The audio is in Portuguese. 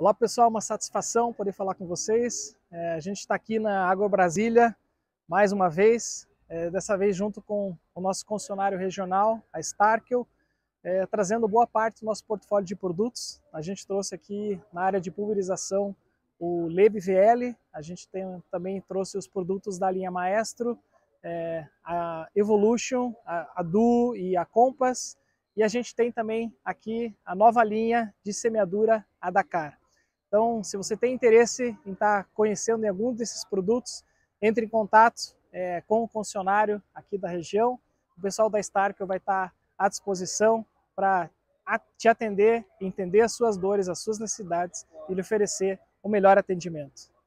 Olá pessoal, uma satisfação poder falar com vocês. É, a gente está aqui na Água Brasília mais uma vez, é, dessa vez junto com o nosso concessionário regional, a Starkel, é, trazendo boa parte do nosso portfólio de produtos. A gente trouxe aqui na área de pulverização o Leb VL, a gente tem, também trouxe os produtos da linha Maestro, é, a Evolution, a, a Duo e a Compass, e a gente tem também aqui a nova linha de semeadura a Dakar. Então, se você tem interesse em estar tá conhecendo em algum desses produtos, entre em contato é, com o concessionário aqui da região. O pessoal da Starker vai estar tá à disposição para te atender, entender as suas dores, as suas necessidades e lhe oferecer o melhor atendimento.